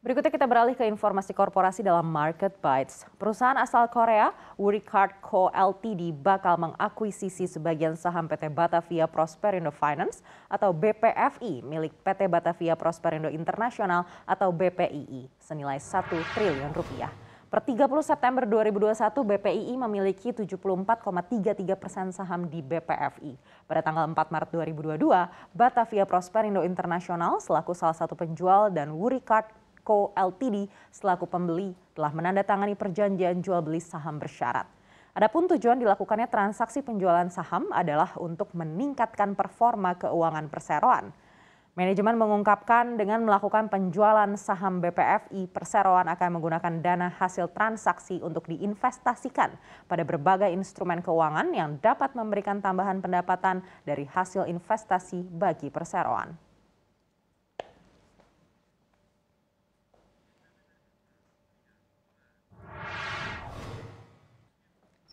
Berikutnya kita beralih ke informasi korporasi dalam Market Bites. Perusahaan asal Korea, Wuricard Co. Ltd. bakal mengakuisisi sebagian saham PT Batavia Prosperindo Finance atau BPFI milik PT Batavia Prosperindo Internasional atau BPII senilai 1 triliun rupiah. Per 30 September 2021, BPII memiliki 74,33 persen saham di BPFI. Pada tanggal 4 Maret 2022, Batavia Prosperindo Internasional selaku salah satu penjual dan Wuricard Co Ltd selaku pembeli telah menandatangani perjanjian jual beli saham bersyarat. Adapun tujuan dilakukannya transaksi penjualan saham adalah untuk meningkatkan performa keuangan perseroan. Manajemen mengungkapkan dengan melakukan penjualan saham BPFI, perseroan akan menggunakan dana hasil transaksi untuk diinvestasikan pada berbagai instrumen keuangan yang dapat memberikan tambahan pendapatan dari hasil investasi bagi perseroan.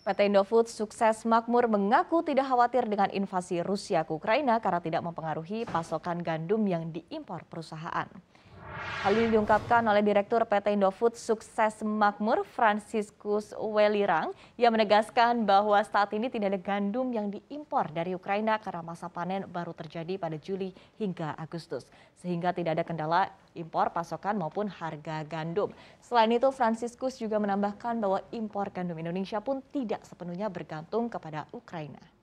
PT Indofood Sukses Makmur mengaku tidak khawatir dengan invasi Rusia ke Ukraina karena tidak mempengaruhi pasokan gandum yang diimpor perusahaan. Hal ini diungkapkan oleh Direktur PT Indofood Sukses Makmur Franciscus Welirang yang menegaskan bahwa saat ini tidak ada gandum yang diimpor dari Ukraina karena masa panen baru terjadi pada Juli hingga Agustus. Sehingga tidak ada kendala impor pasokan maupun harga gandum. Selain itu Franciscus juga menambahkan bahwa impor gandum Indonesia pun tidak sepenuhnya bergantung kepada Ukraina.